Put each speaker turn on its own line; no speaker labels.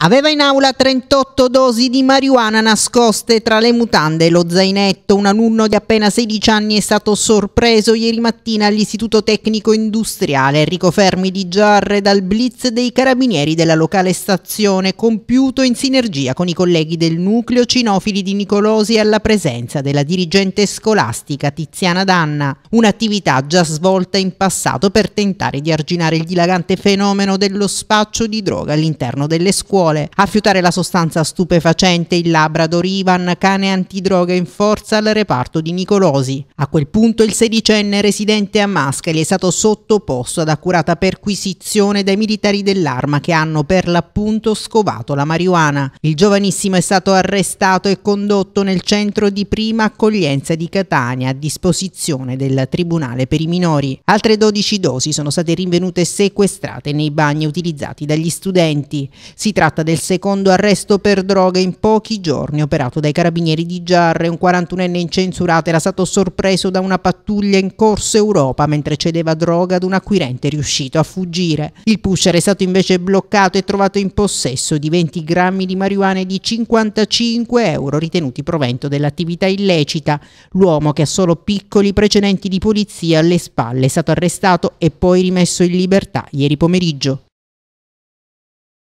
Aveva in aula 38 dosi di marijuana nascoste tra le mutande e lo zainetto. Un alunno di appena 16 anni è stato sorpreso ieri mattina all'Istituto Tecnico Industriale Enrico Fermi di Giarre dal blitz dei carabinieri della locale stazione, compiuto in sinergia con i colleghi del nucleo cinofili di Nicolosi alla presenza della dirigente scolastica Tiziana Danna. Un'attività già svolta in passato per tentare di arginare il dilagante fenomeno dello spaccio di droga all'interno delle scuole sole. A fiutare la sostanza stupefacente il Labrador Ivan, cane antidroga in forza al reparto di Nicolosi. A quel punto il sedicenne residente a Mascali è stato sottoposto ad accurata perquisizione dai militari dell'arma che hanno per l'appunto scovato la marijuana. Il giovanissimo è stato arrestato e condotto nel centro di prima accoglienza di Catania a disposizione del Tribunale per i minori. Altre 12 dosi sono state rinvenute sequestrate nei bagni utilizzati dagli studenti. Si tratta tratta del secondo arresto per droga in pochi giorni operato dai carabinieri di Giarre. Un 41enne incensurato era stato sorpreso da una pattuglia in corso Europa mentre cedeva droga ad un acquirente riuscito a fuggire. Il pusher è stato invece bloccato e trovato in possesso di 20 grammi di marijuana e di 55 euro ritenuti provento dell'attività illecita. L'uomo che ha solo piccoli precedenti di polizia alle spalle è stato arrestato e poi rimesso in libertà ieri pomeriggio.